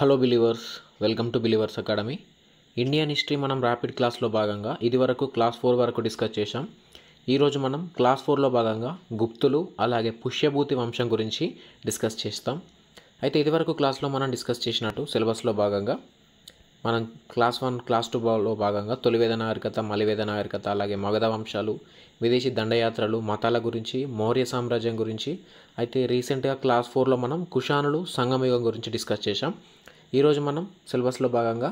hello Believers welcome to Believers Academy Indian history మనం rapid క్లాస్లో భాగంగా ఇది వరకు క్లాస్ ఫోర్ వరకు డిస్కస్ చేశాం ఈరోజు మనం క్లాస్ ఫోర్లో భాగంగా గుప్తులు అలాగే పుష్యభూతి వంశం గురించి డిస్కస్ చేస్తాం అయితే ఇదివరకు క్లాస్లో మనం డిస్కస్ చేసినట్టు సిలబస్లో భాగంగా మనం క్లాస్ వన్ క్లాస్ టూలో భాగంగా తొలివేద నాగరికత మలివేద నాగరికత అలాగే మగధ వంశాలు విదేశీ దండయాత్రలు మతాల గురించి మౌర్య సామ్రాజ్యం గురించి అయితే రీసెంట్గా క్లాస్ ఫోర్లో మనం కుషానులు సంగమయుగం గురించి డిస్కస్ చేశాం ఈరోజు మనం సిలబస్లో భాగంగా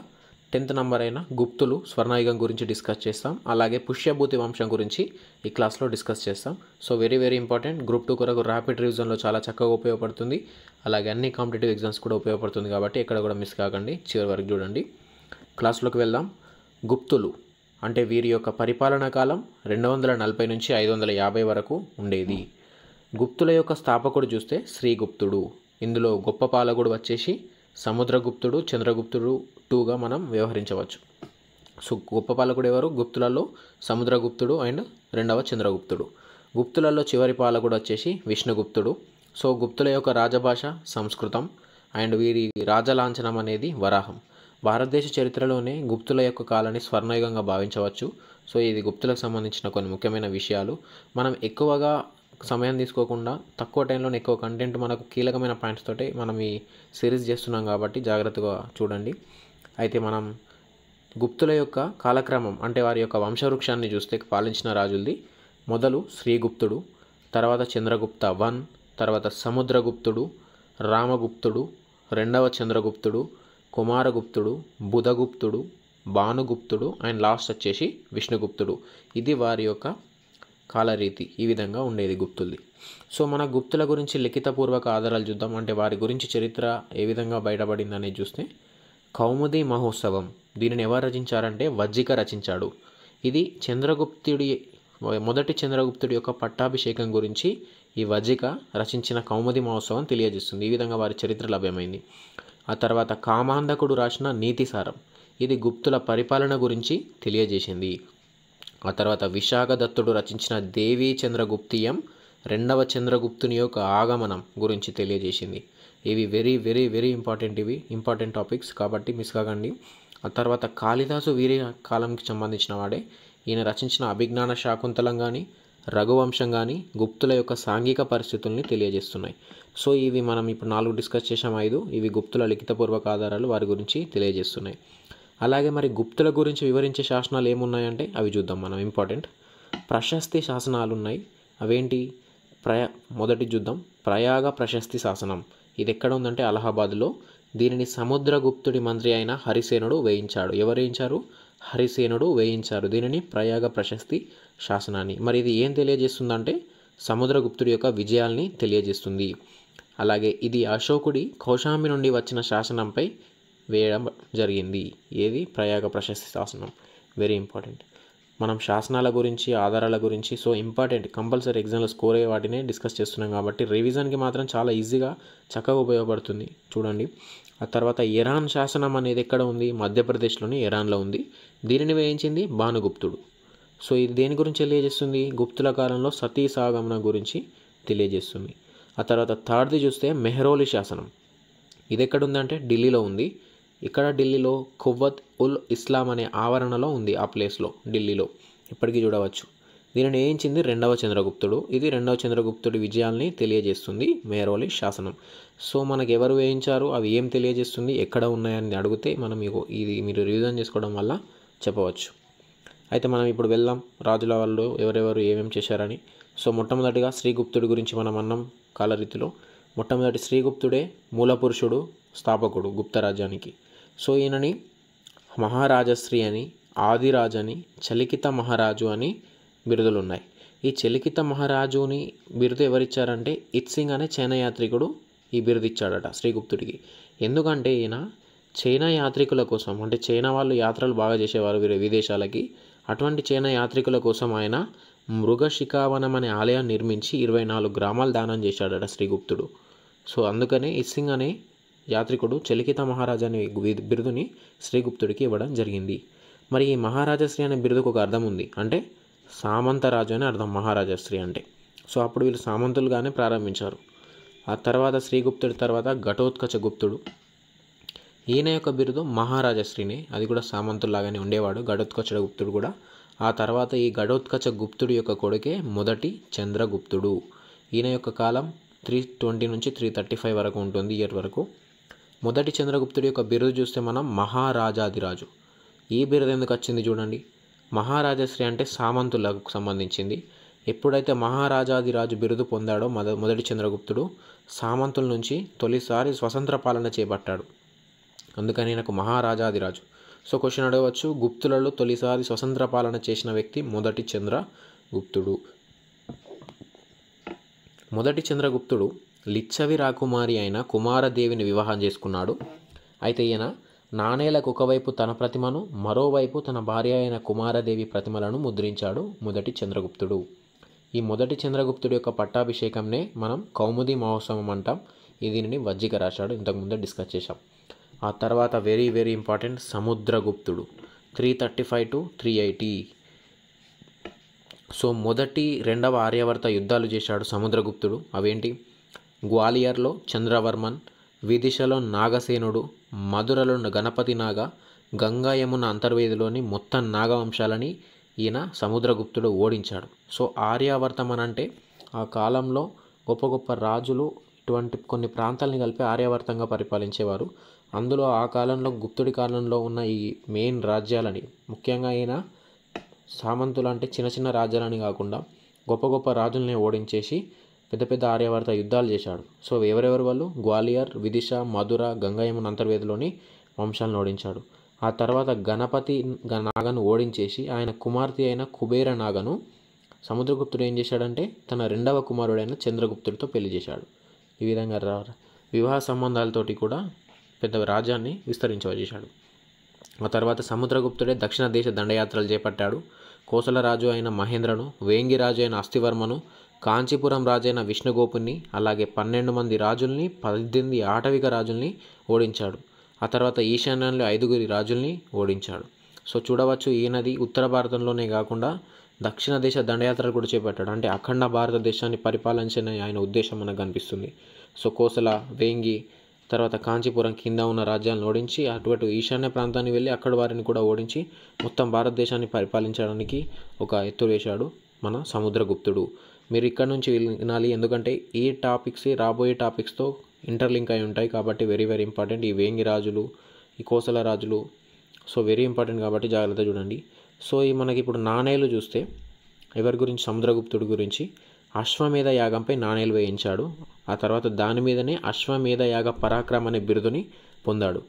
టెన్త్ నంబర్ అయిన గుప్తులు స్వర్ణాయుగం గురించి డిస్కస్ చేస్తాం అలాగే పుష్యభూతి వంశం గురించి ఈ క్లాస్లో డిస్కస్ చేస్తాం so very very important group two కొరకు ర్యాపిడ్ రివిజన్లో చాలా చక్కగా ఉపయోగపడుతుంది అలాగే అన్ని కాంపిటేటివ్ ఎగ్జామ్స్ కూడా ఉపయోగపడుతుంది కాబట్టి ఇక్కడ కూడా మిస్ కాకండి చివరి వరకు చూడండి క్లాస్లోకి వెళ్దాం గుప్తులు అంటే వీరి యొక్క పరిపాలనా కాలం రెండు వందల నలభై నుంచి ఐదు వందల యాభై వరకు ఉండేది గుప్తుల యొక్క స్థాపకుడు చూస్తే శ్రీగుప్తుడు ఇందులో గొప్ప పాలకుడు వచ్చేసి సముద్రగుప్తుడు చంద్రగుప్తుడు టూగా మనం వ్యవహరించవచ్చు సో గొప్ప పాలకుడు ఎవరు గుప్తులలో సముద్రగుప్తుడు అండ్ రెండవ చంద్రగుప్తుడు గుప్తులలో చివరి పాలకుడు వచ్చేసి విష్ణుగుప్తుడు సో గుప్తుల యొక్క రాజభాష సంస్కృతం అండ్ వీరి రాజలాంఛనం అనేది వరాహం భారతదేశ చరిత్రలోనే గుప్తుల యొక్క కాలాన్ని స్వర్ణయుగంగా భావించవచ్చు సో ఇది గుప్తులకు సంబంధించిన కొన్ని ముఖ్యమైన విషయాలు మనం ఎక్కువగా సమయం తీసుకోకుండా తక్కువ టైంలోనే ఎక్కువ కంటెంట్ మనకు కీలకమైన పాయింట్స్ తోటి మనం ఈ సిరీస్ చేస్తున్నాం కాబట్టి జాగ్రత్తగా చూడండి అయితే మనం గుప్తుల యొక్క కాలక్రమం అంటే వారి యొక్క వంశవృక్షాన్ని చూస్తే పాలించిన రాజులది మొదలు శ్రీగుప్తుడు తర్వాత చంద్రగుప్త వన్ తర్వాత సముద్రగుప్తుడు రామగుప్తుడు రెండవ చంద్రగుప్తుడు కుమారగుప్తుడు బుధగుప్తుడు భానుగుప్తుడు అండ్ లాస్ట్ వచ్చేసి విష్ణుగుప్తుడు ఇది వారి యొక్క కాలరీతి ఈ విధంగా ఉండేది గుప్తుల్ది సో మన గుప్తుల గురించి లిఖితపూర్వక ఆధారాలు చూద్దాం అంటే వారి గురించి చరిత్ర ఏ విధంగా బయటపడింది అనేది చూస్తే కౌముది మహోత్సవం దీనిని ఎవరు రచించారంటే వజ్జిక రచించాడు ఇది చంద్రగుప్తుడి మొదటి చంద్రగుప్తుడి యొక్క పట్టాభిషేకం గురించి ఈ వజ్జిక రచించిన కౌముది మహోత్సవం తెలియజేస్తుంది ఈ విధంగా వారి చరిత్ర లభ్యమైంది ఆ తర్వాత కామాంధకుడు రాసిన నీతిసారం ఇది గుప్తుల పరిపాలన గురించి తెలియజేసింది ఆ తర్వాత విశాఖ దత్తుడు రచించిన దేవీ చంద్రగుప్తియం రెండవ చంద్రగుప్తుని యొక్క ఆగమనం గురించి తెలియజేసింది ఇవి వెరీ వెరీ వెరీ ఇంపార్టెంట్ ఇవి ఇంపార్టెంట్ టాపిక్స్ కాబట్టి మిస్ కాకండి ఆ తర్వాత కాళిదాసు వీర కాలంకి సంబంధించిన వాడే ఈయన రచించిన అభిజ్ఞాన శాకుంతలం కానీ రఘువంశం కానీ గుప్తుల యొక్క సాంఘిక పరిస్థితుల్ని తెలియజేస్తున్నాయి సో ఇవి మనం ఇప్పుడు నాలుగు డిస్కస్ చేసాం ఐదు ఇవి గుప్తుల లిఖితపూర్వక ఆధారాలు వారి గురించి తెలియజేస్తున్నాయి అలాగే మరి గుప్తుల గురించి వివరించే శాసనాలు ఏమున్నాయంటే అవి చూద్దాం మనం ఇంపార్టెంట్ ప్రశస్తి శాసనాలు ఉన్నాయి అవేంటి ప్రయా మొదటి చూద్దాం ప్రయాగ ప్రశస్తి శాసనం ఇది ఎక్కడ ఉందంటే అలహాబాద్లో దీనిని సముద్రగుప్తుడి మంత్రి అయిన హరిసేనుడు వేయించాడు ఎవరు వేయించారు హరిసేనుడు వేయించారు దీనిని ప్రయాగ ప్రశస్తి శాసనాన్ని మరి ఇది ఏం తెలియజేస్తుందంటే సముద్రగుప్తుడి యొక్క విజయాల్ని తెలియజేస్తుంది అలాగే ఇది అశోకుడి కౌశాంబి నుండి వచ్చిన శాసనంపై వేయడం జరిగింది ఏది ప్రయాగ ప్రశస్తి శాసనం వెరీ ఇంపార్టెంట్ మనం శాసనాల గురించి ఆధారాల గురించి సో ఇంపార్టెంట్ కంపల్సరీ ఎగ్జామ్లో స్కోర్ అయ్యే వాటిని డిస్కస్ చేస్తున్నాం కాబట్టి రివిజన్కి మాత్రం చాలా ఈజీగా చక్కగా ఉపయోగపడుతుంది చూడండి ఆ తర్వాత ఇరాన్ శాసనం అనేది ఎక్కడ ఉంది మధ్యప్రదేశ్లోని ఇరాన్లో ఉంది దీనిని వేయించింది భానుగుప్తుడు సో ఇది దేని గురించి తెలియజేస్తుంది గుప్తుల కాలంలో సతీ సాగమన గురించి తెలియజేస్తుంది ఆ తర్వాత థర్డ్ది చూస్తే మెహ్రోలి శాసనం ఇది ఎక్కడ ఉందంటే ఢిల్లీలో ఉంది ఇక్కడ ఢిల్లీలో కువ్వత్ ఉల్ ఇస్లాం అనే ఆవరణలో ఉంది ఆ ప్లేస్లో ఢిల్లీలో ఇప్పటికీ చూడవచ్చు దీనిని వేయించింది రెండవ చంద్రగుప్తుడు ఇది రెండవ చంద్రగుప్తుడి విజయాల్ని తెలియజేస్తుంది మేరోలి శాసనం సో మనకు ఎవరు వేయించారు అవి ఏం తెలియజేస్తుంది ఎక్కడ ఉన్నాయని అడిగితే మనం మీకు ఇది మీరు రివిజన్ చేసుకోవడం వల్ల చెప్పవచ్చు అయితే మనం ఇప్పుడు వెళ్దాం రాజుల వాళ్ళు ఎవరెవరు ఏమేమి చేశారని సో మొట్టమొదటిగా శ్రీగుప్తుడి గురించి మనం అన్నం కాలరీతిలో మొట్టమొదటి శ్రీగుప్తుడే మూలపురుషుడు స్థాపకుడు గుప్తరాజ్యానికి సో ఈయనని మహారాజశ్రీ అని ఆదిరాజ్ అని చలికిత మహారాజు అని బిరుదులు ఉన్నాయి ఈ చలికిత మహారాజుని బిరుదు ఎవరిచ్చారంటే ఇత్సింగ్ అనే చైనా యాత్రికుడు ఈ బిరుదు ఇచ్చాడట శ్రీగుప్తుడికి ఎందుకంటే ఈయన చైనా యాత్రికుల కోసం అంటే చైనా వాళ్ళు యాత్రలు బాగా చేసేవారు వీరు విదేశాలకి అటువంటి చైనా యాత్రికుల కోసం ఆయన మృగశిఖావనం అనే ఆలయాన్ని నిర్మించి ఇరవై నాలుగు గ్రామాలు దానం చేశాడట శ్రీగుప్తుడు సో అందుకనే ఇత్సింగ్ అనే యాత్రికుడు చలికిత మహారాజా అనే బిరుదుని శ్రీగుప్తుడికి ఇవ్వడం జరిగింది మరి ఈ మహారాజశ్రీ అనే బిరుదుకు ఒక అర్థం ఉంది అంటే సామంతరాజు అని అర్థం మహారాజశ్రీ అంటే సో అప్పుడు వీళ్ళు సామంతులుగానే ప్రారంభించారు ఆ తర్వాత శ్రీగుప్తుడి తర్వాత ఘటోత్కచ గుప్తుడు ఈయన యొక్క బిరుదు మహారాజశ్రీనే అది కూడా సామంతుల్లాగానే ఉండేవాడు ఘటోత్కచ గుప్తుడు కూడా ఆ తర్వాత ఈ ఘటోత్కచ గుప్తుడి యొక్క కొడుకే మొదటి చంద్రగుప్తుడు ఈయన యొక్క కాలం త్రీ ట్వంటీ నుంచి త్రీ థర్టీ ఫైవ్ వరకు ఉంటుంది ఇయర్ వరకు మొదటి చంద్రగుప్తుడి యొక్క బిరుదు చూస్తే మనం మహారాజాదిరాజు ఈ బిరుదు ఎందుకు వచ్చింది చూడండి మహారాజశ్రీ అంటే సామంతులకు సంబంధించింది ఎప్పుడైతే మహారాజాదిరాజు బిరుదు పొందాడో మొద మొదటి చంద్రగుప్తుడు సామంతుల నుంచి తొలిసారి స్వతంత్ర పాలన చేపట్టాడు అందుకని నాకు మహారాజాదిరాజు సో క్వశ్చన్ అడగవచ్చు గుప్తులలో తొలిసారి స్వతంత్ర పాలన చేసిన వ్యక్తి మొదటి చంద్రగుప్తుడు మొదటి చంద్రగుప్తుడు లిచ్చవి రాకుమారి అయిన కుమారదేవిని వివాహం చేసుకున్నాడు అయితే ఈయన నాణేలకు ఒకవైపు తన ప్రతిమను మరోవైపు తన భార్య అయిన కుమారదేవి ప్రతిమలను ముద్రించాడు మొదటి చంద్రగుప్తుడు ఈ మొదటి చంద్రగుప్తుడి యొక్క పట్టాభిషేకంనే మనం కౌముది మహోత్సవం అంటాం దీనిని వజ్జిక రాశాడు ఇంతకుముందే డిస్కస్ చేశాం ఆ తర్వాత వెరీ వెరీ ఇంపార్టెంట్ సముద్రగుప్తుడు three thirty five to three eighty so మొదటి రెండవ ఆర్యవర్త యుద్ధాలు చేశాడు సముద్రగుప్తుడు అవేంటి గ్వాలియర్లో చంద్రవర్మన్ విదిశలో నాగసేనుడు మధురలో గణపతి నాగ గంగా యమున అంతర్వేదిలోని మొత్తం నాగవంశాలని ఈయన సముద్రగుప్తుడు ఓడించాడు సో ఆర్యావర్తమన్ అంటే ఆ కాలంలో గొప్ప గొప్ప రాజులు ఇటువంటి కొన్ని ప్రాంతాలని కలిపి ఆర్యావర్తంగా పరిపాలించేవారు అందులో ఆ కాలంలో గుప్తుడి కాలంలో ఉన్న ఈ మెయిన్ రాజ్యాలని ముఖ్యంగా ఆయన సామంతులు అంటే చిన్న చిన్న రాజ్యాలని కాకుండా గొప్ప గొప్ప రాజుల్ని ఓడించేసి పెద్ద పెద్ద ఆర్యవర్త యుద్ధాలు చేశాడు సో ఎవరెవరు వాళ్ళు గ్వాలియర్ విదిశ మధుర గంగాయమున అంతర్వేదిలోని వంశాలను ఓడించాడు ఆ తర్వాత గణపతి నాగను ఓడించేసి ఆయన కుమార్తె అయిన కుబేర నాగను సముద్రగుప్తుడు ఏం చేశాడంటే తన రెండవ కుమారుడైన చంద్రగుప్తుడితో పెళ్లి చేశాడు ఈ విధంగా వివాహ సంబంధాలతోటి కూడా పెద్ద రాజ్యాన్ని విస్తరించవజేశాడు ఆ తర్వాత సముద్రగుప్తుడే దక్షిణ దేశ దండయాత్రలు చేపట్టాడు కోసలరాజు అయిన మహేంద్రను వేంగిరాజు అయిన అస్థివర్మను కాంచీపురం రాజైన విష్ణుగోపుని అలాగే పన్నెండు మంది రాజుల్ని పద్దెనిమిది ఆటవిక రాజుల్ని ఓడించాడు ఆ తర్వాత ఈశాన్యంలో ఐదుగురి రాజుల్ని ఓడించాడు సో చూడవచ్చు ఈయనది ఉత్తర భారతంలోనే కాకుండా దక్షిణ దేశ దండయాత్ర కూడా చేపట్టాడు అంటే అఖండ భారతదేశాన్ని పరిపాలించిన ఆయన ఉద్దేశం మనకు కనిపిస్తుంది సో కోసల వేంగి తర్వాత కాంచీపురం కింద ఉన్న రాజ్యాలను ఓడించి అటువంటి ఈశాన్య ప్రాంతాన్ని వెళ్ళి అక్కడ వారిని కూడా ఓడించి మొత్తం భారతదేశాన్ని పరిపాలించడానికి ఒక ఎత్తు వేశాడు మన సముద్రగుప్తుడు మీరు ఇక్కడ నుంచి వినాలి ఎందుకంటే ఈ టాపిక్స్ రాబోయే టాపిక్స్తో ఇంటర్లింక్ అయి ఉంటాయి కాబట్టి వెరీ వెరీ ఇంపార్టెంట్ ఈ వేంగి రాజులు ఈ కోసల రాజులు సో వెరీ ఇంపార్టెంట్ కాబట్టి జాగ్రత్త చూడండి సో ఈ మనకి ఇప్పుడు నాణేలు చూస్తే ఎవరి గురించి సముద్రగుప్తుడి గురించి అశ్వమేధ యాగంపై నాణేలు వేయించాడు ఆ తర్వాత దాని మీదనే అశ్వమేధ యాగ పరాక్రమ అనే బిరుదుని పొందాడు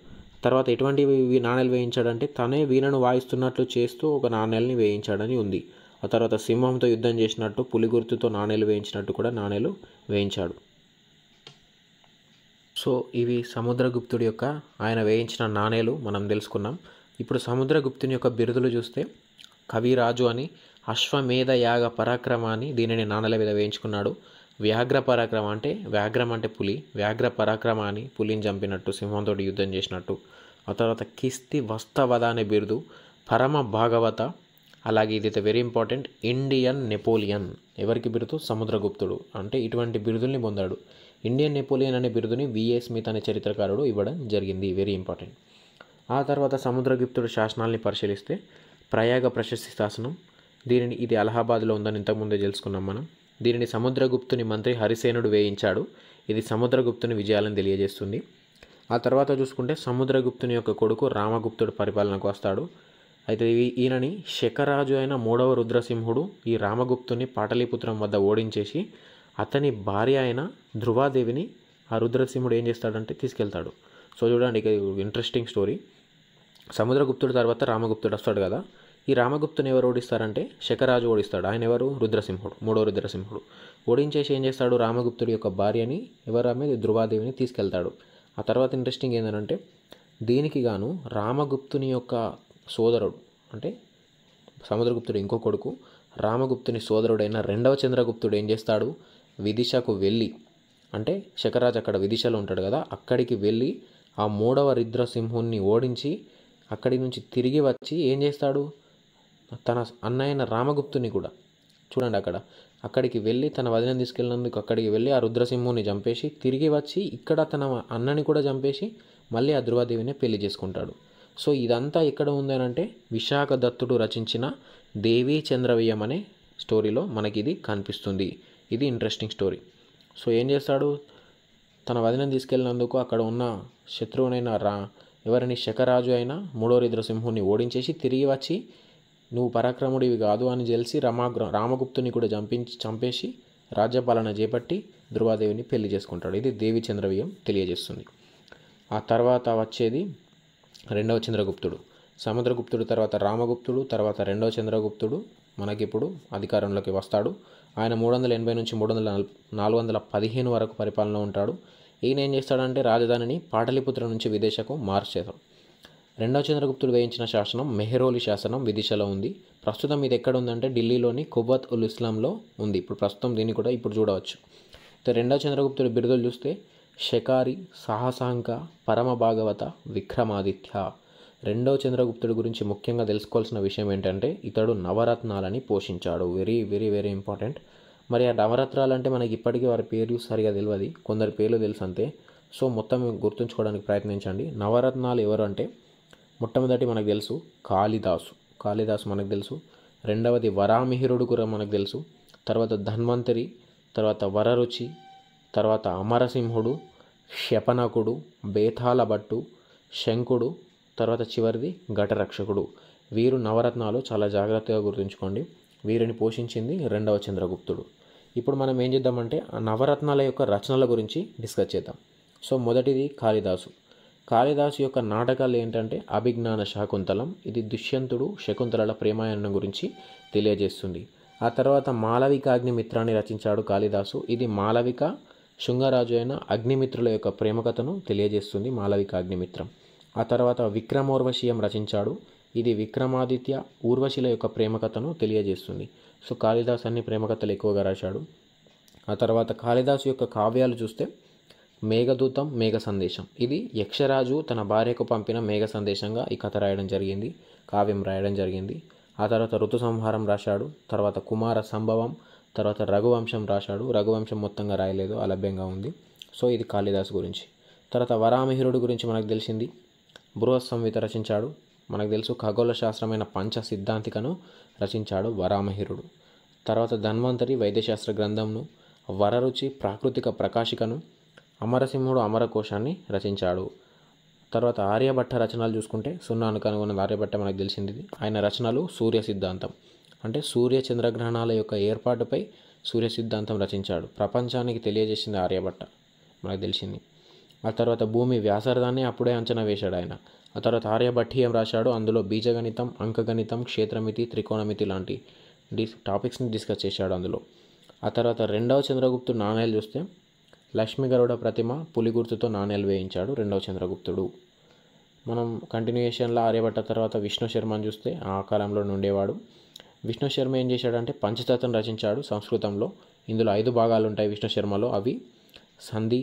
తర్వాత ఎటువంటి నాణేలు వేయించాడంటే తనే వీణను వాయిస్తున్నట్లు చేస్తూ ఒక నాణేల్ని వేయించాడని ఉంది ఆ తర్వాత సింహంతో యుద్ధం చేసినట్టు పులి గుర్తుతో నాణేలు వేయించినట్టు కూడా నాణేలు వేయించాడు సో ఇవి సముద్రగుప్తుడి యొక్క ఆయన వేయించిన నాణేలు మనం తెలుసుకున్నాం ఇప్పుడు సముద్రగుప్తుని యొక్క బిరుదులు చూస్తే కవిరాజు అని అశ్వమేధ యాగ పరాక్రమాన్ని దీనిని నాణేల మీద వేయించుకున్నాడు వ్యాఘ్ర పరాక్రమ అంటే వ్యాఘ్రం అంటే పులి వ్యాఘ్ర పరాక్రమ అని పులిని చంపినట్టు సింహంతో యుద్ధం చేసినట్టు ఆ తర్వాత కిస్తి వస్తవద అనే బిరుదు పరమ భాగవత అలాగే ఇది వెరీ ఇంపార్టెంట్ ఇండియన్ నెపోలియన్ ఎవరికి బిరుదు సముద్రగుప్తుడు అంటే ఇటువంటి బిరుదుల్ని పొందాడు ఇండియన్ నెపోలియన్ అనే బిరుదుని విఏ స్మిత్ అనే చరిత్రకారుడు ఇవ్వడం జరిగింది వెరీ ఇంపార్టెంట్ ఆ తర్వాత సముద్రగుప్తుడు శాసనాల్ని పరిశీలిస్తే ప్రయాగ ప్రశస్తి శాసనం దీనిని ఇది అలహాబాద్లో ఉందని ఇంతకుముందే తెలుసుకున్నాం మనం దీనిని సముద్రగుప్తుని మంత్రి హరిసేనుడు వేయించాడు ఇది సముద్రగుప్తుని విజయాలను తెలియజేస్తుంది ఆ తర్వాత చూసుకుంటే సముద్రగుప్తుని యొక్క కొడుకు రామగుప్తుడు పరిపాలనకు వస్తాడు అయితే ఈయనని శకరాజు అయిన మూడవ రుద్రసింహుడు ఈ రామగుప్తుని పాటలీపుత్రం వద్ద ఓడించేసి అతని భార్య అయిన ధ్రువాదేవిని ఆ రుద్రసింహుడు ఏం చేస్తాడంటే తీసుకెళ్తాడు సో చూడండి ఇక ఇంట్రెస్టింగ్ స్టోరీ సముద్రగుప్తుడు తర్వాత రామగుప్తుడు వస్తాడు కదా ఈ రామగుప్తుని ఎవరు ఓడిస్తారంటే శకరాజు ఓడిస్తాడు ఆయన ఎవరు రుద్రసింహుడు మూడో రుద్రసింహుడు ఓడించేసి ఏం చేస్తాడు రామగుప్తుడి యొక్క భార్యని ఎవరు ఆమె ధ్రువాదేవిని తీసుకెళ్తాడు ఆ తర్వాత ఇంట్రెస్టింగ్ ఏంటంటే దీనికి గాను రామగుప్తుని యొక్క సోదరుడు అంటే సముద్రగుప్తుడు ఇంకో కొడుకు రామగుప్తుని సోదరుడైన రెండవ చంద్రగుప్తుడు ఏం చేస్తాడు విదిశకు వెళ్ళి అంటే శకరాజ్ అక్కడ విదిశలో ఉంటాడు కదా అక్కడికి వెళ్ళి ఆ మూడవ రుద్రసింహుణ్ణి ఓడించి అక్కడి నుంచి తిరిగి వచ్చి ఏం చేస్తాడు తన అన్నయ్యన రామగుప్తుని కూడా చూడండి అక్కడ అక్కడికి వెళ్ళి తన వదిన తీసుకెళ్ళినందుకు అక్కడికి వెళ్ళి ఆ రుద్రసింహుని చంపేసి తిరిగి వచ్చి ఇక్కడ తన అన్నని కూడా చంపేసి మళ్ళీ ఆ ధ్రువాదేవిని పెళ్లి చేసుకుంటాడు సో ఇదంతా ఎక్కడ ఉంది అంటే విశాఖ దత్తుడు రచించిన దేవీ చంద్రవీయం అనే స్టోరీలో మనకి ఇది కనిపిస్తుంది ఇది ఇంట్రెస్టింగ్ స్టోరీ సో ఏం చేస్తాడు తన వదినని తీసుకెళ్ళినందుకు అక్కడ ఉన్న శత్రువునైన రా ఎవరిని శకరాజు అయిన మూడో రుద్రసింహుని ఓడించేసి తిరిగి వచ్చి నువ్వు పరాక్రముడివి కాదు అని తెలిసి రమాగ్ర రామగుప్తుని కూడా చంపించి చంపేసి రాజ్యపాలన చేపట్టి ధ్రువాదేవిని పెళ్లి చేసుకుంటాడు ఇది దేవి చంద్రవీయం తెలియజేస్తుంది ఆ తర్వాత వచ్చేది రెండవ చంద్రగుప్తుడు సముద్రగుప్తుడు తర్వాత రామగుప్తుడు తర్వాత రెండవ చంద్రగుప్తుడు మనకిప్పుడు అధికారంలోకి వస్తాడు ఆయన మూడు వందల ఎనభై నుంచి మూడు వందల నాలుగు వందల పదిహేను వరకు పరిపాలన ఉంటాడు ఈయన ఏం చేస్తాడంటే రాజధానిని పాటలిపుత్ర నుంచి విదేశకు మార్చేస్తాడు రెండవ చంద్రగుప్తుడు వేయించిన శాసనం మెహ్రోలి శాసనం విదిశలో ఉంది ప్రస్తుతం ఇది ఎక్కడ ఉందంటే ఢిల్లీలోని కుబత్ ఉల్ ఇస్లాంలో ఉంది ఇప్పుడు ప్రస్తుతం దీన్ని కూడా ఇప్పుడు చూడవచ్చు రెండవ చంద్రగుప్తుడు బిరుదులు చూస్తే షకారి సాహసాంక పరమభాగవత విక్రమాదిత్య రెండవ చంద్రగుప్తుడి గురించి ముఖ్యంగా తెలుసుకోవాల్సిన విషయం ఏంటంటే ఇతడు నవరత్నాలని పోషించాడు వెరీ వెరీ వెరీ ఇంపార్టెంట్ మరి ఆ నవరత్నాలు అంటే మనకి ఇప్పటికీ వారి పేర్లు సరిగా తెలియదు కొందరి పేర్లు తెలుసు అంతే సో మొత్తం గుర్తుంచుకోవడానికి ప్రయత్నించండి నవరత్నాలు ఎవరు అంటే మొట్టమొదటి మనకు తెలుసు కాళిదాసు కాళిదాసు మనకు తెలుసు రెండవది వరామిహిరుడు కూడా మనకు తెలుసు తర్వాత ధన్వంతరి తర్వాత వరరుచి తర్వాత అమరసింహుడు శపనకుడు బేతాల భట్టు శంకుడు తర్వాత చివరిది ఘటరక్షకుడు వీరు నవరత్నాలు చాలా జాగ్రత్తగా గుర్తుంచుకోండి వీరిని పోషించింది రెండవ చంద్రగుప్తుడు ఇప్పుడు మనం ఏం చేద్దామంటే ఆ నవరత్నాల యొక్క రచనల గురించి డిస్కస్ చేద్దాం సో మొదటిది కాళిదాసు కాళిదాసు యొక్క నాటకాలు ఏంటంటే అభిజ్ఞాన శాకుంతలం ఇది దుష్యంతుడు శకుంతలల ప్రేమాయణం గురించి తెలియజేస్తుంది ఆ తర్వాత మాలవికాగ్నిమిత్రాన్ని రచించాడు కాళిదాసు ఇది మాలవిక శృంగరాజు అయిన అగ్నిమిత్రుల యొక్క ప్రేమకథను తెలియజేస్తుంది మాలవిక అగ్నిమిత్రం ఆ తర్వాత విక్రమోర్వశీయం రచించాడు ఇది విక్రమాదిత్య ఊర్వశిల యొక్క ప్రేమకథను తెలియజేస్తుంది సో కాళిదాస్ అన్ని ప్రేమకథలు ఎక్కువగా రాశాడు ఆ తర్వాత కాళిదాసు యొక్క కావ్యాలు చూస్తే మేఘదూతం మేఘ సందేశం ఇది యక్షరాజు తన భార్యకు పంపిన మేఘ సందేశంగా ఈ కథ రాయడం జరిగింది కావ్యం రాయడం జరిగింది ఆ తర్వాత ఋతు సంహారం రాశాడు తర్వాత కుమార సంభవం తర్వాత రఘువంశం రాశాడు రఘువంశం మొత్తంగా రాయలేదు అలభ్యంగా ఉంది సో ఇది కాళిదాస్ గురించి తర్వాత వరామిహిరుడు గురించి మనకు తెలిసింది బృహత్ సంహిత రచించాడు మనకు తెలుసు ఖగోళ శాస్త్రమైన పంచ సిద్ధాంతికను రచించాడు వరామహిరుడు తర్వాత ధన్వంతరి వైద్యశాస్త్ర గ్రంథంను వరరుచి ప్రాకృతిక ప్రకాశికను అమరసింహుడు అమరకోశాన్ని రచించాడు తర్వాత ఆర్యభట్ట రచనలు చూసుకుంటే సున్నాను కనుగొన్న ఆర్యభట్ట మనకు తెలిసింది ఆయన రచనలు సూర్య సిద్ధాంతం అంటే సూర్య చంద్రగ్రహణాల యొక్క ఏర్పాటుపై సూర్య సిద్ధాంతం రచించాడు ప్రపంచానికి తెలియజేసింది ఆర్యభట్ట మనకు తెలిసింది ఆ తర్వాత భూమి వ్యాసార్థాన్ని అప్పుడే అంచనా వేశాడు ఆయన ఆ తర్వాత ఆర్యభట్టి ఏం రాశాడు అందులో బీజగణితం అంకగణితం క్షేత్రమితి త్రికోణమితి లాంటి డిస్ టాపిక్స్ని డిస్కస్ చేశాడు అందులో ఆ తర్వాత రెండవ చంద్రగుప్తు నాణేలు చూస్తే లక్ష్మి గరుడ ప్రతిమ గుర్తుతో నాణేలు వేయించాడు రెండవ చంద్రగుప్తుడు మనం కంటిన్యూషన్లో ఆర్యభట్ట తర్వాత విష్ణు శర్మని చూస్తే ఆ కాలంలో నుండేవాడు విష్ణు శర్మ ఏం చేశాడంటే పంచతత్వం రచించాడు సంస్కృతంలో ఇందులో ఐదు భాగాలు ఉంటాయి విష్ణు శర్మలో అవి సంధి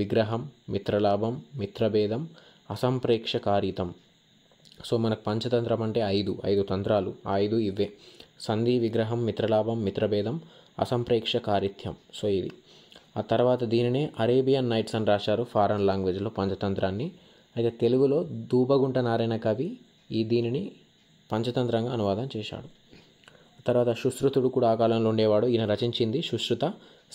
విగ్రహం మిత్రలాభం మిత్రభేదం కారితం సో మనకు పంచతంత్రం అంటే ఐదు ఐదు తంత్రాలు ఆ ఐదు ఇవే సంధి విగ్రహం మిత్రలాభం మిత్రభేదం కారిత్యం సో ఇది ఆ తర్వాత దీనినే అరేబియన్ నైట్స్ అని రాశారు ఫారెన్ లాంగ్వేజ్లో పంచతంత్రాన్ని అయితే తెలుగులో దూబగుంట నారాయణ కవి ఈ దీనిని పంచతంత్రంగా అనువాదం చేశాడు తర్వాత సుశ్రుతుడు కూడా ఆ కాలంలో ఉండేవాడు ఈయన రచించింది సుశ్రుత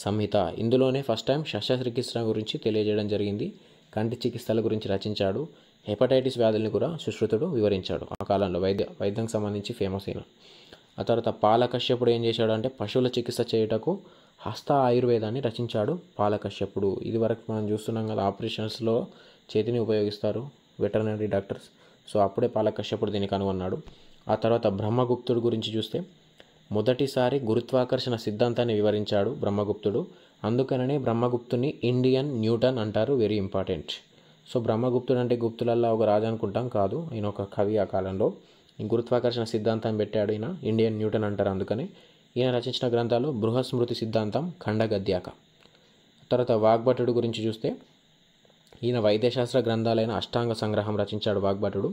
సంహిత ఇందులోనే ఫస్ట్ టైం శస్త్రచికిత్స గురించి తెలియజేయడం జరిగింది కంటి చికిత్సల గురించి రచించాడు హెపటైటిస్ వ్యాధుల్ని కూడా సుశ్రుతుడు వివరించాడు ఆ కాలంలో వైద్య వైద్యంకి సంబంధించి ఫేమస్ అయిన ఆ తర్వాత పాలకశ్యపుడు ఏం చేశాడు అంటే పశువుల చికిత్స చేయుటకు హస్త ఆయుర్వేదాన్ని రచించాడు పాలకశ్యపుడు ఇది వరకు మనం చూస్తున్నాం కదా ఆపరేషన్స్లో చేతిని ఉపయోగిస్తారు వెటర్నరీ డాక్టర్స్ సో అప్పుడే పాలకశ్యపుడు దీనికి కనుగొన్నాడు ఆ తర్వాత బ్రహ్మగుప్తుడు గురించి చూస్తే మొదటిసారి గురుత్వాకర్షణ సిద్ధాంతాన్ని వివరించాడు బ్రహ్మగుప్తుడు అందుకననే బ్రహ్మగుప్తుని ఇండియన్ న్యూటన్ అంటారు వెరీ ఇంపార్టెంట్ సో బ్రహ్మగుప్తుడు అంటే గుప్తులల్లో ఒక రాజు అనుకుంటాం కాదు ఈయన ఒక కవి ఆ కాలంలో గురుత్వాకర్షణ సిద్ధాంతం పెట్టాడు ఈయన ఇండియన్ న్యూటన్ అంటారు అందుకని ఈయన రచించిన గ్రంథాలు బృహస్మృతి సిద్ధాంతం ఖండగద్యాక తర్వాత వాగ్భటుడు గురించి చూస్తే ఈయన వైద్యశాస్త్ర గ్రంథాలైన అష్టాంగ సంగ్రహం రచించాడు వాగ్భటుడు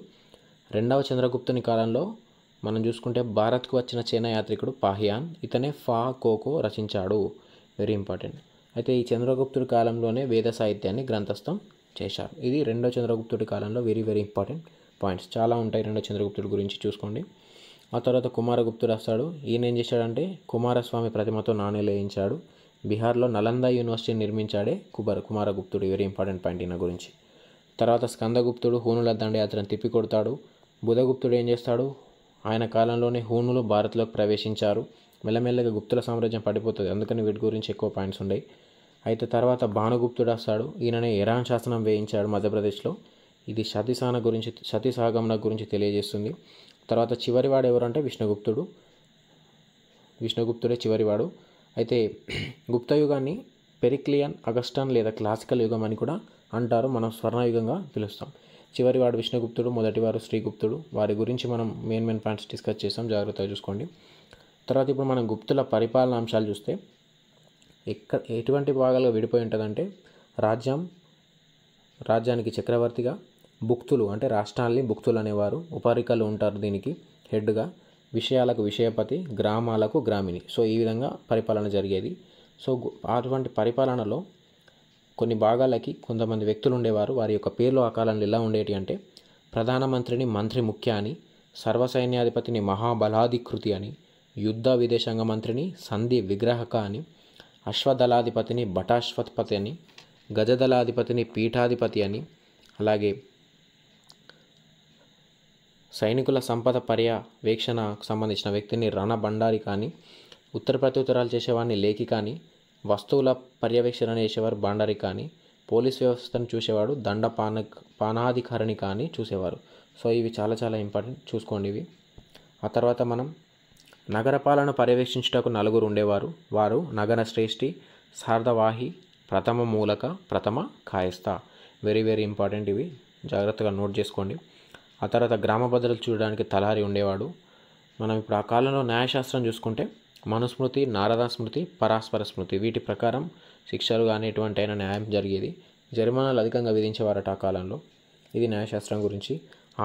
రెండవ చంద్రగుప్తుని కాలంలో మనం చూసుకుంటే భారత్కు వచ్చిన చైనా యాత్రికుడు పాహియాన్ ఇతనే ఫా కోకో రచించాడు వెరీ ఇంపార్టెంట్ అయితే ఈ చంద్రగుప్తుడి కాలంలోనే వేద సాహిత్యాన్ని గ్రంథస్థం చేశారు ఇది రెండో చంద్రగుప్తుడి కాలంలో వెరీ వెరీ ఇంపార్టెంట్ పాయింట్స్ చాలా ఉంటాయి రెండో చంద్రగుప్తుడి గురించి చూసుకోండి ఆ తర్వాత కుమారగుప్తుడు వస్తాడు ఈయన ఏం చేశాడంటే కుమారస్వామి ప్రతిమతో నాణ్య వేయించాడు బీహార్లో నలంద యూనివర్సిటీని నిర్మించాడే కుబర్ కుమారగుప్తుడు వెరీ ఇంపార్టెంట్ పాయింట్ ఈయన గురించి తర్వాత స్కందగుప్తుడు హూనుల దండయాత్రను తిప్పికొడతాడు బుధగుప్తుడు ఏం చేస్తాడు ఆయన కాలంలోనే హూనులు భారత్లోకి ప్రవేశించారు మెల్లమెల్లగా గుప్తుల సామ్రాజ్యం పడిపోతుంది అందుకని వీటి గురించి ఎక్కువ పాయింట్స్ ఉన్నాయి అయితే తర్వాత భానుగుప్తుడు వస్తాడు ఈయననే ఇరాన్ శాసనం వేయించాడు మధ్యప్రదేశ్లో ఇది సతీసాన గురించి సతీసాగమన గురించి తెలియజేస్తుంది తర్వాత చివరివాడు ఎవరంటే విష్ణుగుప్తుడు విష్ణుగుప్తుడే చివరివాడు అయితే గుప్త యుగాన్ని పెరిక్లియన్ అగస్టన్ లేదా క్లాసికల్ యుగం అని కూడా అంటారు మనం స్వర్ణయుగంగా పిలుస్తాం చివరివాడు విష్ణుగుప్తుడు మొదటివారు శ్రీగుప్తుడు వారి గురించి మనం మెయిన్ మెయిన్ పాయింట్స్ డిస్కస్ చేసాం జాగ్రత్తగా చూసుకోండి తర్వాత ఇప్పుడు మనం గుప్తుల పరిపాలన అంశాలు చూస్తే ఎక్కడ ఎటువంటి భాగాలుగా విడిపోయి ఉంటుందంటే రాజ్యం రాజ్యానికి చక్రవర్తిగా భుక్తులు అంటే రాష్ట్రాల్ని భుక్తులు అనేవారు ఉపరికలు ఉంటారు దీనికి హెడ్గా విషయాలకు విషయపతి గ్రామాలకు గ్రామిణి సో ఈ విధంగా పరిపాలన జరిగేది సో అటువంటి పరిపాలనలో కొన్ని భాగాలకి కొంతమంది వ్యక్తులు ఉండేవారు వారి యొక్క పేర్లు ఆ కాలంలో ఎలా ఉండేటి అంటే ప్రధానమంత్రిని మంత్రి ముఖ్య అని సర్వసైన్యాధిపతిని మహాబలాధికృతి అని యుద్ధ విదేశాంగ మంత్రిని సంధి విగ్రహక అని అశ్వదళాధిపతిని భటాశ్వత్పతి అని గజదళాధిపతిని పీఠాధిపతి అని అలాగే సైనికుల సంపద పర్యవేక్షణకు సంబంధించిన వ్యక్తిని రణభండారి కానీ ఉత్తర ప్రత్యుత్తరాలు చేసేవాడిని లేఖి కానీ వస్తువుల పర్యవేక్షణ చేసేవారు బాండరి కానీ పోలీస్ వ్యవస్థను చూసేవాడు దండ పాన పానాధికారిని కానీ చూసేవారు సో ఇవి చాలా చాలా ఇంపార్టెంట్ చూసుకోండి ఇవి ఆ తర్వాత మనం నగరపాలన పర్యవేక్షించుటకు నలుగురు ఉండేవారు వారు నగర శ్రేష్ఠి శారదవాహి ప్రథమ మూలక ప్రథమ కాయస్థ వెరీ వెరీ ఇంపార్టెంట్ ఇవి జాగ్రత్తగా నోట్ చేసుకోండి ఆ తర్వాత గ్రామ భద్రతలు చూడడానికి తలారి ఉండేవాడు మనం ఇప్పుడు ఆ కాలంలో న్యాయశాస్త్రం చూసుకుంటే మనుస్మృతి నారద స్మృతి పరాస్పర స్మృతి వీటి ప్రకారం శిక్షలు కానిటువంటి అయిన న్యాయం జరిగేది జరిమానాలు అధికంగా విధించేవారట ఆ కాలంలో ఇది న్యాయశాస్త్రం గురించి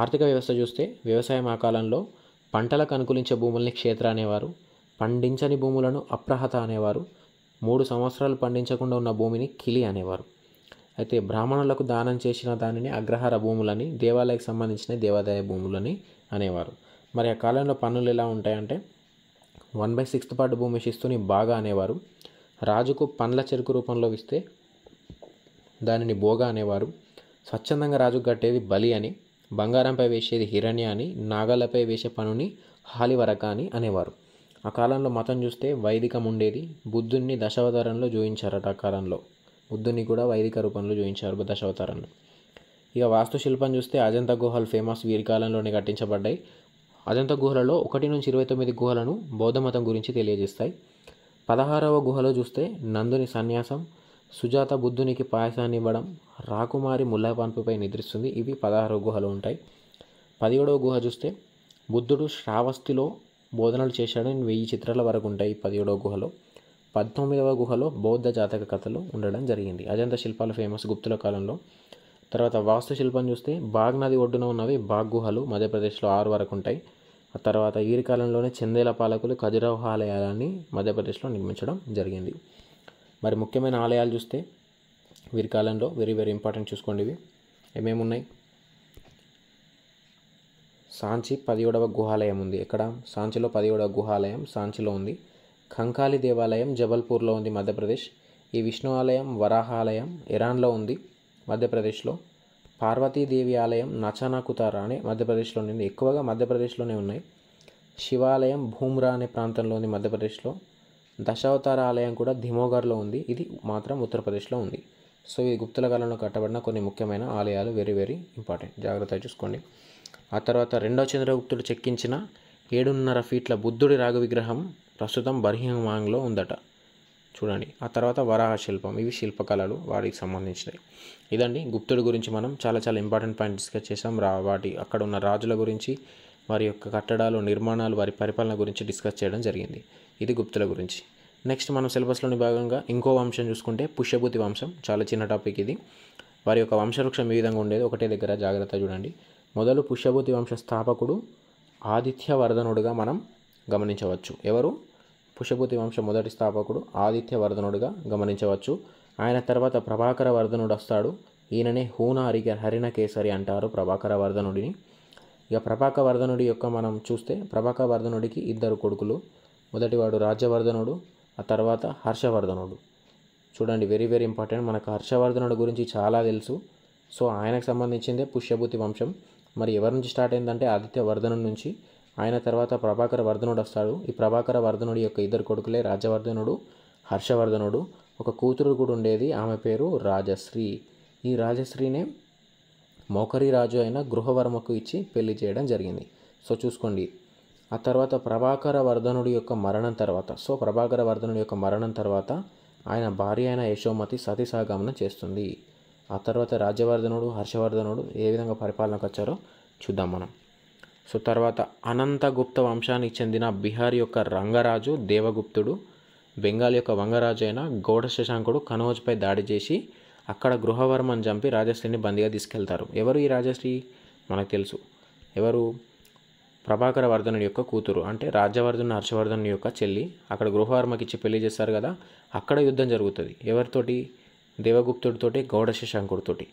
ఆర్థిక వ్యవస్థ చూస్తే వ్యవసాయం ఆ కాలంలో పంటలకు అనుకూలించే భూముల్ని క్షేత్ర అనేవారు పండించని భూములను అప్రహత అనేవారు మూడు సంవత్సరాలు పండించకుండా ఉన్న భూమిని కిలి అనేవారు అయితే బ్రాహ్మణులకు దానం చేసిన దానిని అగ్రహార భూములని దేవాలయకు సంబంధించిన దేవాదాయ భూములని అనేవారు మరి ఆ కాలంలో పన్నులు ఎలా ఉంటాయంటే వన్ బై సిక్స్త్ పార్ట్ భూమి శిస్తుని బాగా అనేవారు రాజుకు పండ్ల చెరుకు రూపంలో ఇస్తే దానిని బోగా అనేవారు స్వచ్ఛందంగా రాజు కట్టేది బలి అని బంగారంపై వేసేది హిరణ్య అని నాగాలపై వేసే పనుని హాలివరక అని అనేవారు ఆ కాలంలో మతం చూస్తే వైదికం ఉండేది బుద్ధుణ్ణి దశావతారంలో జోయించారట ఆ కాలంలో బుద్ధుని కూడా వైదిక రూపంలో జోయించారు దశావతారంలో ఇక వాస్తుశిల్పం చూస్తే అజంతా గుహలు ఫేమస్ వీరి కాలంలోనే కట్టించబడ్డాయి అజంత గుహలలో ఒకటి నుంచి ఇరవై తొమ్మిది గుహలను బౌద్ధమతం గురించి తెలియజేస్తాయి పదహారవ గుహలో చూస్తే నందుని సన్యాసం సుజాత బుద్ధునికి పాయసాన్ని ఇవ్వడం రాకుమారి ముల్లపాన్పుపై నిద్రిస్తుంది ఇవి పదహారవ గుహలు ఉంటాయి పదిహేడవ గుహ చూస్తే బుద్ధుడు శ్రావస్తిలో బోధనలు చేశాడని వెయ్యి చిత్రాల వరకు ఉంటాయి పదిహేడవ గుహలో పద్దొమ్మిదవ గుహలో బౌద్ధ జాతక కథలు ఉండడం జరిగింది అజంత శిల్పాలు ఫేమస్ గుప్తుల కాలంలో తర్వాత వాస్తుశిల్పం చూస్తే బాగ్ నది ఒడ్డున ఉన్నవి బాగ్ గుహలు మధ్యప్రదేశ్లో ఆరు వరకు ఉంటాయి ఆ తర్వాత ఈరి కాలంలోనే చందేల పాలకులు ఖజురావు ఆలయాలని మధ్యప్రదేశ్లో నిర్మించడం జరిగింది మరి ముఖ్యమైన ఆలయాలు చూస్తే వీరి కాలంలో వెరీ వెరీ ఇంపార్టెంట్ చూసుకోండి ఇవి ఏమేమి ఉన్నాయి సాంచి పదిహేడవ గుహాలయం ఉంది ఇక్కడ సాంచిలో పదిహేడవ గుహాలయం సాంచిలో ఉంది కంకాలి దేవాలయం జబల్పూర్లో ఉంది మధ్యప్రదేశ్ ఈ విష్ణు ఆలయం వరాహాలయం ఇరాన్లో ఉంది మధ్యప్రదేశ్లో పార్వతీదేవి ఆలయం నచానాకుతారా అనే మధ్యప్రదేశ్లో ఉంది ఎక్కువగా మధ్యప్రదేశ్లోనే ఉన్నాయి శివాలయం భూమ్రా అనే ప్రాంతంలో ఉంది మధ్యప్రదేశ్లో దశావతార ఆలయం కూడా ధిమోగర్లో ఉంది ఇది మాత్రం ఉత్తరప్రదేశ్లో ఉంది సో ఇది గుప్తుల కాలంలో కట్టబడిన కొన్ని ముఖ్యమైన ఆలయాలు వెరీ వెరీ ఇంపార్టెంట్ జాగ్రత్త చూసుకోండి ఆ తర్వాత రెండో చంద్రగుప్తుడు చెక్కించిన ఏడున్నర ఫీట్ల బుద్ధుడి రాగ విగ్రహం ప్రస్తుతం బర్హిమాంగ్లో ఉందట చూడండి ఆ తర్వాత వరాహ శిల్పం ఇవి శిల్పకళలు వాటికి సంబంధించినవి ఇదండి గుప్తుడి గురించి మనం చాలా చాలా ఇంపార్టెంట్ పాయింట్ డిస్కస్ చేసాం రా వాటి అక్కడ ఉన్న రాజుల గురించి వారి యొక్క కట్టడాలు నిర్మాణాలు వారి పరిపాలన గురించి డిస్కస్ చేయడం జరిగింది ఇది గుప్తుల గురించి నెక్స్ట్ మనం సిలబస్లోని భాగంగా ఇంకో వంశం చూసుకుంటే పుష్యభూతి వంశం చాలా చిన్న టాపిక్ ఇది వారి యొక్క వంశవృక్షం ఈ విధంగా ఉండేది ఒకటే దగ్గర జాగ్రత్త చూడండి మొదలు పుష్యభూతి వంశ స్థాపకుడు ఆదిత్య వరదనుడుగా మనం గమనించవచ్చు ఎవరు కుషభూతి వంశ మొదటి స్థాపకుడు వర్ధనుడిగా గమనించవచ్చు ఆయన తర్వాత ప్రభాకర వర్ధనుడు వస్తాడు ఈయననే హరిణ కేసరి అంటారు ప్రభాకర వర్ధనుడిని ఇక ప్రభాకర వర్ధనుడి యొక్క మనం చూస్తే ప్రభాకర వర్ధనుడికి ఇద్దరు కొడుకులు మొదటివాడు రాజ్యవర్ధనుడు ఆ తర్వాత హర్షవర్ధనుడు చూడండి వెరీ వెరీ ఇంపార్టెంట్ మనకు హర్షవర్ధనుడి గురించి చాలా తెలుసు సో ఆయనకు సంబంధించిందే పుష్యభూతి వంశం మరి ఎవరి నుంచి స్టార్ట్ అయిందంటే ఆదిత్యవర్ధను నుంచి ఆయన తర్వాత ప్రభాకర వర్ధనుడు వస్తాడు ఈ ప్రభాకర వర్ధనుడి యొక్క ఇద్దరు కొడుకులే రాజవర్ధనుడు హర్షవర్ధనుడు ఒక కూతురు కూడా ఉండేది ఆమె పేరు రాజశ్రీ ఈ రాజశ్రీనే మోకరి రాజు అయిన గృహవర్మకు ఇచ్చి పెళ్లి చేయడం జరిగింది సో చూసుకోండి ఆ తర్వాత ప్రభాకర వర్ధనుడి యొక్క మరణం తర్వాత సో ప్రభాకర వర్ధనుడి యొక్క మరణం తర్వాత ఆయన భార్య అయిన యశోమతి సతీసాగమనం చేస్తుంది ఆ తర్వాత రాజ్యవర్ధనుడు హర్షవర్ధనుడు ఏ విధంగా పరిపాలనకు వచ్చారో చూద్దాం మనం సో తర్వాత అనంతగుప్త వంశానికి చెందిన బీహార్ యొక్క రంగరాజు దేవగుప్తుడు బెంగాల్ యొక్క వంగరాజు అయిన గౌడ శశాంకుడు కనోజ్పై దాడి చేసి అక్కడ గృహవర్మను చంపి రాజశ్రీని బందీగా తీసుకెళ్తారు ఎవరు ఈ రాజశ్రీ మనకు తెలుసు ఎవరు ప్రభాకర వర్ధనుడి యొక్క కూతురు అంటే రాజ్యవర్ధన్ హర్షవర్ధన్ యొక్క చెల్లి అక్కడ గృహవర్మకి ఇచ్చి పెళ్లి చేస్తారు కదా అక్కడ యుద్ధం జరుగుతుంది ఎవరితోటి దేవగుప్తుడితోటి గౌడ శశాంకుడితోటి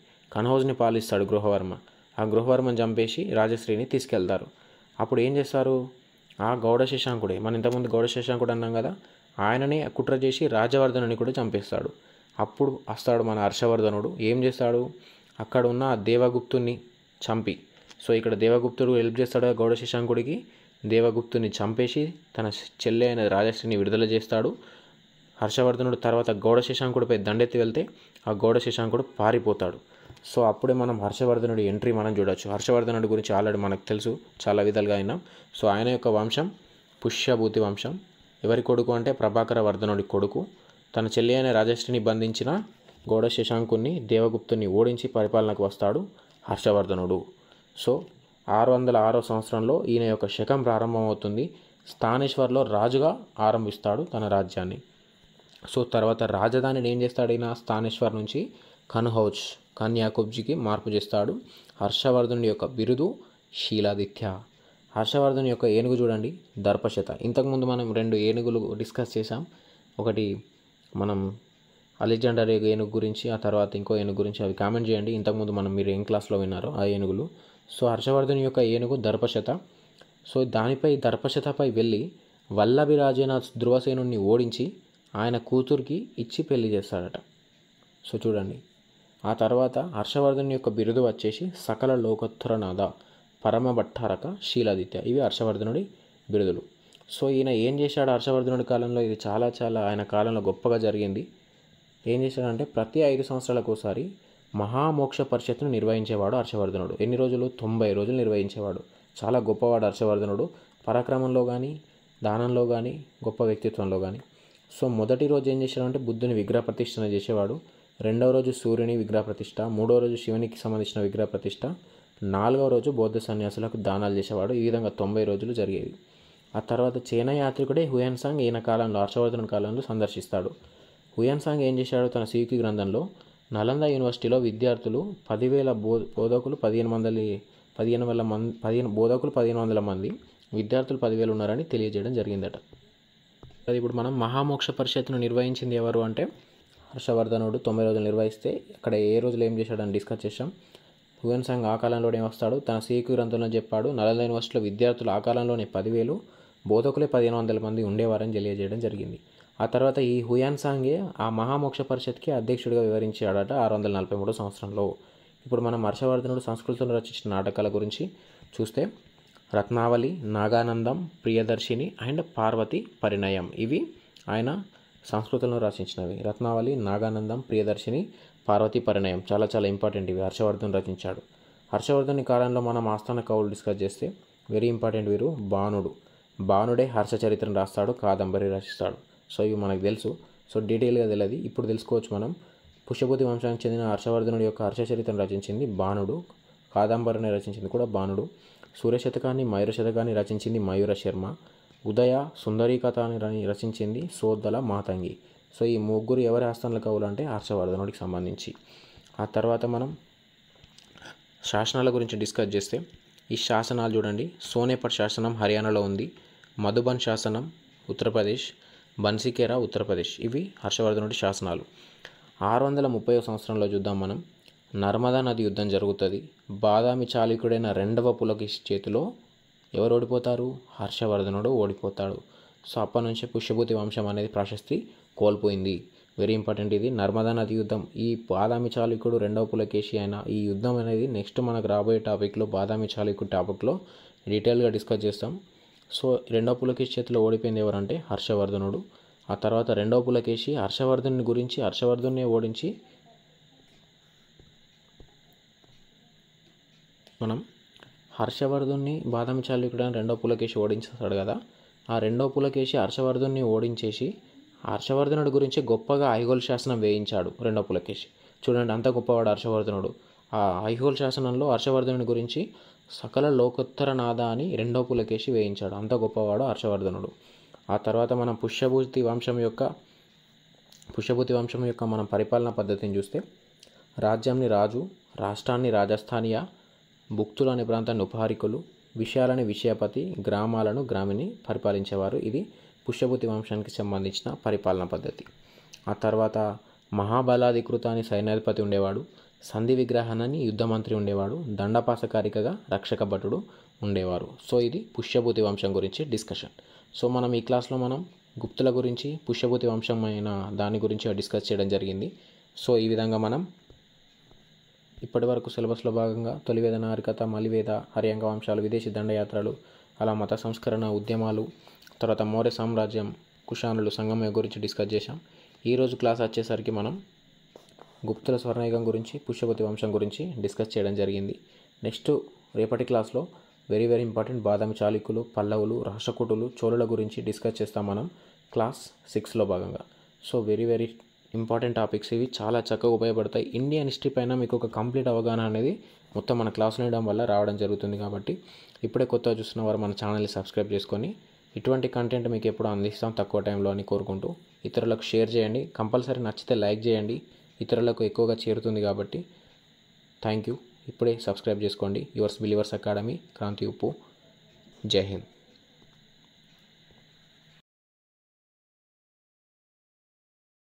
పాలిస్తాడు గృహవర్మ ఆ గృహవర్మను చంపేసి రాజశ్రీని తీసుకెళ్తారు అప్పుడు ఏం చేస్తారు ఆ గౌడ శశాంకుడే మనం ఇంతకుముందు గౌడ శశాంకుడు అన్నాం కదా ఆయననే కుట్ర చేసి రాజవర్ధనుని కూడా చంపేస్తాడు అప్పుడు వస్తాడు మన హర్షవర్ధనుడు ఏం చేస్తాడు అక్కడ ఉన్న దేవగుప్తుని చంపి సో ఇక్కడ దేవగుప్తుడు హెల్ప్ చేస్తాడు గౌడ శశాంకుడికి దేవగుప్తుని చంపేసి తన చెల్లె అయిన రాజశ్రీని విడుదల చేస్తాడు హర్షవర్ధనుడు తర్వాత గౌడ శశాంకుడిపై దండెత్తి వెళ్తే ఆ గౌడ శశాంకుడు పారిపోతాడు సో అప్పుడే మనం హర్షవర్ధనుడి ఎంట్రీ మనం చూడవచ్చు హర్షవర్ధనుడి గురించి ఆల్రెడీ మనకు తెలుసు చాలా విధాలుగా అయినా సో ఆయన యొక్క వంశం పుష్యభూతి వంశం ఎవరి కొడుకు అంటే ప్రభాకర వర్ధనుడి కొడుకు తన చెల్లి అయిన రాజశ్రీని బంధించిన గోడ శశాంకుని దేవగుప్తుని ఓడించి పరిపాలనకు వస్తాడు హర్షవర్ధనుడు సో ఆరు వందల ఆరో సంవత్సరంలో ఈయన యొక్క శకం ప్రారంభమవుతుంది స్థానేశ్వర్లో రాజుగా ఆరంభిస్తాడు తన రాజ్యాన్ని సో తర్వాత రాజధానిని ఏం చేస్తాడైనా స్థానేశ్వర్ నుంచి కన్హౌజ్ కానీ మార్పు చేస్తాడు హర్షవర్ధనుడి యొక్క బిరుదు శీలాదిత్య హర్షవర్ధన్ యొక్క ఏనుగు చూడండి దర్పశత ఇంతకుముందు మనం రెండు ఏనుగులు డిస్కస్ చేసాం ఒకటి మనం అలెగ్జాండర్ ఏనుగు గురించి ఆ తర్వాత ఇంకో ఏనుగు గురించి అవి కామెంట్ చేయండి ఇంతకుముందు మనం మీరు ఏం క్లాస్లో విన్నారో ఆ ఏనుగులు సో హర్షవర్ధన్ యొక్క ఏనుగు దర్పశత సో దానిపై దర్పశతపై వెళ్ళి వల్లభిరాజైన ధ్రువసేను ఓడించి ఆయన కూతురికి ఇచ్చి పెళ్లి చేస్తాడట సో చూడండి ఆ తర్వాత హర్షవర్ధన్ యొక్క బిరుదు వచ్చేసి సకల లోకోత్తరనాథ పరమభట్టారక శీలాదిత్య ఇవి హర్షవర్ధనుడి బిరుదులు సో ఈయన ఏం చేశాడు హర్షవర్ధనుడి కాలంలో ఇది చాలా చాలా ఆయన కాలంలో గొప్పగా జరిగింది ఏం చేశాడంటే ప్రతి ఐదు సంవత్సరాలకు ఒకసారి మహామోక్ష పరిషత్తును నిర్వహించేవాడు హర్షవర్ధనుడు ఎన్ని రోజులు తొంభై రోజులు నిర్వహించేవాడు చాలా గొప్పవాడు హర్షవర్ధనుడు పరాక్రమంలో కానీ దానంలో కానీ గొప్ప వ్యక్తిత్వంలో కానీ సో మొదటి రోజు ఏం చేశాడంటే బుద్ధుని విగ్రహ ప్రతిష్టన చేసేవాడు రెండవ రోజు సూర్యుని విగ్రహ ప్రతిష్ట మూడవ రోజు శివునికి సంబంధించిన విగ్రహ ప్రతిష్ట నాలుగవ రోజు బౌద్ధ సన్యాసులకు దానాలు చేసేవాడు ఈ విధంగా తొంభై రోజులు జరిగేవి ఆ తర్వాత చైనా యాత్రికుడే హుయాన్సాంగ్ ఈయన కాలంలో హర్షవర్ధన్ కాలంలో సందర్శిస్తాడు హుయాన్సాంగ్ ఏం చేశాడు తన సీకి గ్రంథంలో నలంద యూనివర్సిటీలో విద్యార్థులు పదివేల బో బోధకులు పదిహేను వందల పదిహేను వేల మంది పదిహేను బోధకులు పదిహేను వందల మంది విద్యార్థులు పదివేలు ఉన్నారని తెలియజేయడం జరిగిందట అది ఇప్పుడు మనం మహామోక్ష పరిషత్ను నిర్వహించింది ఎవరు అంటే హర్షవర్ధనుడు తొమ్మిది రోజులు నిర్వహిస్తే అక్కడ ఏ రోజులు ఏం చేశాడని డిస్కస్ చేశాం హుయన్ సంగ్ ఆ కాలంలోనే వస్తాడు తన సీకు గ్రంథంలో చెప్పాడు నలంద యూనివర్సిటీలో విద్యార్థులు ఆ కాలంలోనే పదివేలు బోధకులే పదిహేను వందల మంది ఉండేవారని తెలియజేయడం జరిగింది ఆ తర్వాత ఈ హుయాన్ సాంగే ఆ మహామోక్ష పరిషత్కి అధ్యక్షుడిగా వివరించాడట ఆరు వందల నలభై మూడో సంవత్సరంలో ఇప్పుడు మనం హర్షవర్ధనుడు సంస్కృతంలో రచించిన నాటకాల గురించి చూస్తే రత్నావళి నాగానందం ప్రియదర్శిని అండ్ పార్వతి పరిణయం ఇవి ఆయన సంస్కృతంలో రచించినవి రత్నావళి నాగానందం ప్రియదర్శిని పార్వతి పరిణయం చాలా చాలా ఇంపార్టెంట్ ఇవి హర్షవర్ధన్ రచించాడు హర్షవర్ధని కాలంలో మనం ఆస్థాన కవులు డిస్కస్ చేస్తే వెరీ ఇంపార్టెంట్ వీరు బాణుడు బాణుడే హర్ష చరిత్రను రాస్తాడు కాదంబరి రచిస్తాడు సో ఇవి మనకు తెలుసు సో డీటెయిల్గా తెలియదు ఇప్పుడు తెలుసుకోవచ్చు మనం పుష్యభూతి వంశానికి చెందిన హర్షవర్ధనుడి యొక్క హర్ష చరిత్రను రచించింది బాణుడు కాదంబరిని రచించింది కూడా బాణుడు సూర్యశతకాన్ని మయూర శతకాన్ని రచించింది మయూర శర్మ ఉదయ సుందరీకథ అని రచించింది సోద్దల మాతంగి సో ఈ ముగ్గురు ఎవరి ఆస్థానలు కవులు అంటే హర్షవర్ధనుడికి సంబంధించి ఆ తర్వాత మనం శాసనాల గురించి డిస్కస్ చేస్తే ఈ శాసనాలు చూడండి సోనేపట్ శాసనం హర్యానాలో ఉంది మధుబన్ శాసనం ఉత్తరప్రదేశ్ బన్సికేరా ఉత్తరప్రదేశ్ ఇవి హర్షవర్ధనుడి శాసనాలు ఆరు వందల ముప్పై సంవత్సరంలో చూద్దాం మనం నర్మదా నది యుద్ధం జరుగుతుంది బాదామి చాళుక్యుడైన రెండవ పులకి చేతిలో ఎవరు ఓడిపోతారు హర్షవర్ధనుడు ఓడిపోతాడు సో అప్పటి నుంచే పుష్యభూతి వంశం అనేది ప్రశస్తి కోల్పోయింది వెరీ ఇంపార్టెంట్ ఇది నర్మదా నది యుద్ధం ఈ బాదామి చాళుక్యుడు రెండవ పులకేశి అయిన ఈ యుద్ధం అనేది నెక్స్ట్ మనకు రాబోయే టాపిక్లో బాదామి చాళుకుడు టాపిక్లో డీటెయిల్గా డిస్కస్ చేస్తాం సో రెండవ పులకేశి చేతిలో ఓడిపోయింది ఎవరంటే హర్షవర్ధనుడు ఆ తర్వాత రెండవ పులకేశి హర్షవర్ధన్ గురించి హర్షవర్ధన్నే ఓడించి మనం హర్షవర్ధుని బాదం అని రెండో పులకేశి ఓడించేస్తాడు కదా ఆ రెండో పులకేశి హర్షవర్ధున్ని ఓడించేసి హర్షవర్ధనుడి గురించి గొప్పగా ఐహోల్ శాసనం వేయించాడు రెండో పులకేశి చూడండి అంత గొప్పవాడు హర్షవర్ధనుడు ఆ ఐహోల్ శాసనంలో హర్షవర్ధనుడి గురించి సకల లోకోత్తర నాద అని రెండో పులకేశి వేయించాడు అంత గొప్పవాడు హర్షవర్ధనుడు ఆ తర్వాత మనం పుష్యభూతి వంశం యొక్క పుష్యభూతి వంశం యొక్క మనం పరిపాలనా పద్ధతిని చూస్తే రాజ్యాన్ని రాజు రాష్ట్రాన్ని రాజస్థానియా భుక్తులు అనే ప్రాంతాన్ని ఉపహారికులు విషయాలని విషయపతి గ్రామాలను గ్రామిని పరిపాలించేవారు ఇది పుష్యభూతి వంశానికి సంబంధించిన పరిపాలన పద్ధతి ఆ తర్వాత మహాబలాధికృత అని సైన్యాధిపతి ఉండేవాడు సంధి విగ్రహాన్ని యుద్ధమంత్రి ఉండేవాడు దండపాసకారికగా రక్షక భటుడు ఉండేవారు సో ఇది పుష్యభూతి వంశం గురించి డిస్కషన్ సో మనం ఈ క్లాస్లో మనం గుప్తుల గురించి పుష్యభూతి వంశమైన దాని గురించి డిస్కస్ చేయడం జరిగింది సో ఈ విధంగా మనం ఇప్పటి వరకు సిలబస్లో భాగంగా తొలివేదన నాగరికత మలివేద హర్యాంగ వంశాలు విదేశీ దండయాత్రలు అలా మత సంస్కరణ ఉద్యమాలు తర్వాత మౌర్య సామ్రాజ్యం కుషానులు సంగమయ గురించి డిస్కస్ చేశాం ఈరోజు క్లాస్ వచ్చేసరికి మనం గుప్తుల స్వర్ణయుగం గురించి పుష్యపతి వంశం గురించి డిస్కస్ చేయడం జరిగింది నెక్స్ట్ రేపటి క్లాస్లో వెరీ వెరీ ఇంపార్టెంట్ బాదామి చాళుక్యులు పల్లవులు రాష్ట్రకూటులు చోళుల గురించి డిస్కస్ చేస్తాం మనం క్లాస్ సిక్స్లో భాగంగా so very very important topics ఇవి చాలా చక్కగా ఉపయోగపడతాయి ఇండియన్ హిస్టరీ పైన మీకు ఒక కంప్లీట్ అవగాహన అనేది మొత్తం మన క్లాసులు ఇవ్వడం వల్ల రావడం జరుగుతుంది కాబట్టి ఇప్పుడే కొత్తగా చూస్తున్న వారు మన ఛానల్ని సబ్స్క్రైబ్ చేసుకొని ఇటువంటి కంటెంట్ మీకు ఎప్పుడు అందిస్తాం తక్కువ టైంలో అని కోరుకుంటూ ఇతరులకు షేర్ చేయండి కంపల్సరీ నచ్చితే లైక్ చేయండి ఇతరులకు ఎక్కువగా చేరుతుంది కాబట్టి థ్యాంక్ యూ ఇప్పుడే సబ్స్క్రైబ్ చేసుకోండి yours Believers Academy Kranthi Uppu Jai Hind